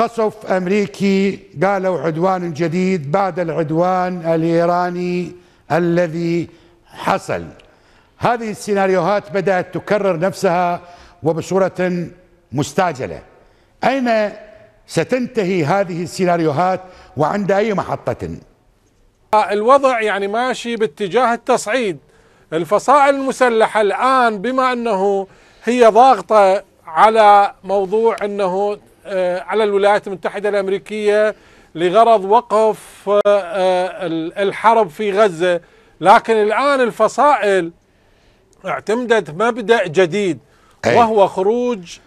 قصف أمريكي قالوا عدوان جديد بعد العدوان الإيراني الذي حصل هذه السيناريوهات بدأت تكرر نفسها وبصورة مستعجلة أين ستنتهي هذه السيناريوهات وعند أي محطة؟ الوضع يعني ماشي باتجاه التصعيد الفصائل المسلحة الآن بما أنه هي ضاغطة على موضوع أنه آه، على الولايات المتحدة الأمريكية لغرض وقف آه، آه، الحرب في غزة لكن الآن الفصائل اعتمدت مبدأ جديد وهو خروج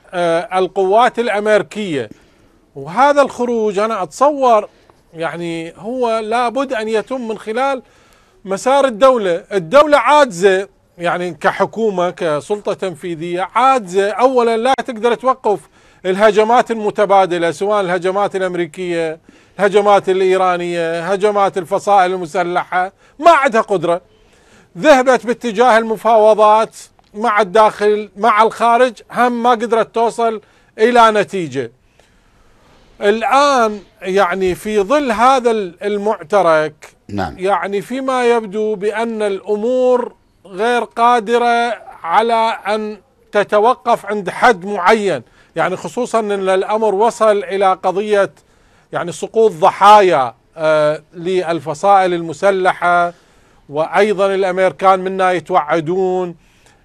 القوات الأمريكية وهذا الخروج أنا أتصور يعني هو لابد أن يتم من خلال مسار الدولة الدولة عاجزة يعني كحكومة كسلطة تنفيذية عاجزة أولا لا تقدر توقف الهجمات المتبادله سواء الهجمات الامريكيه، الهجمات الايرانيه، هجمات الفصائل المسلحه ما عندها قدره. ذهبت باتجاه المفاوضات مع الداخل مع الخارج هم ما قدرت توصل الى نتيجه. الان يعني في ظل هذا المعترك نعم يعني فيما يبدو بان الامور غير قادره على ان تتوقف عند حد معين يعني خصوصا ان الامر وصل الى قضيه يعني سقوط ضحايا آه، للفصائل المسلحه وايضا الامريكان منا يتوعدون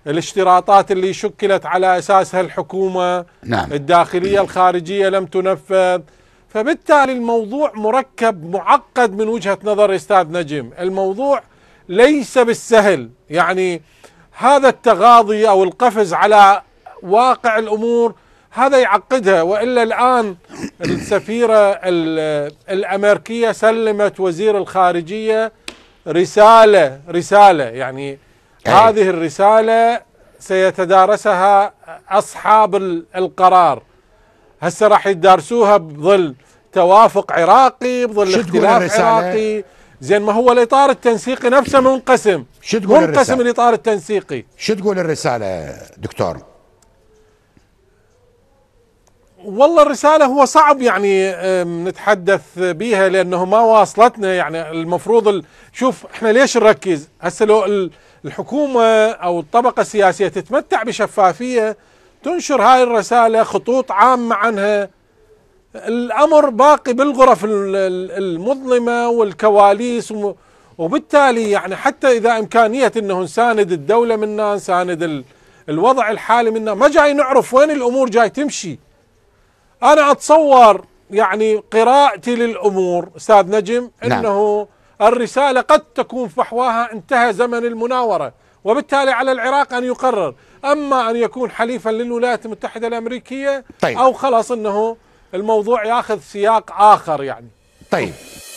الاشتراطات اللي شكلت على اساسها الحكومه نعم. الداخليه الخارجيه لم تنفذ فبالتالي الموضوع مركب معقد من وجهه نظر استاذ نجم الموضوع ليس بالسهل يعني هذا التغاضي او القفز على واقع الامور هذا يعقدها والا الان السفيره الامريكيه سلمت وزير الخارجيه رساله رساله يعني هذه الرساله سيتدارسها اصحاب القرار هسه راح يدارسوها بظل توافق عراقي بظل اختلاف عراقي زين ما هو الاطار التنسيقي نفسه منقسم شو تقول منقسم الرسالة؟ الاطار التنسيقي شو تقول الرساله دكتور؟ والله الرسالة هو صعب يعني نتحدث بها لأنه ما واصلتنا يعني المفروض شوف احنا ليش نركز هسه لو الحكومة أو الطبقة السياسية تتمتع بشفافية تنشر هاي الرسالة خطوط عامة عنها الأمر باقي بالغرف المظلمة والكواليس وبالتالي يعني حتى إذا إمكانية أنه نساند الدولة منا نساند الوضع الحالي منا ما جاي نعرف وين الأمور جاي تمشي أنا أتصور يعني قراءتي للأمور أستاذ نجم نعم. أنه نعم. الرسالة قد تكون فحواها انتهى زمن المناورة وبالتالي على العراق أن يقرر أما أن يكون حليفا للولايات المتحدة الأمريكية طيب. أو خلاص أنه الموضوع ياخذ سياق آخر يعني طيب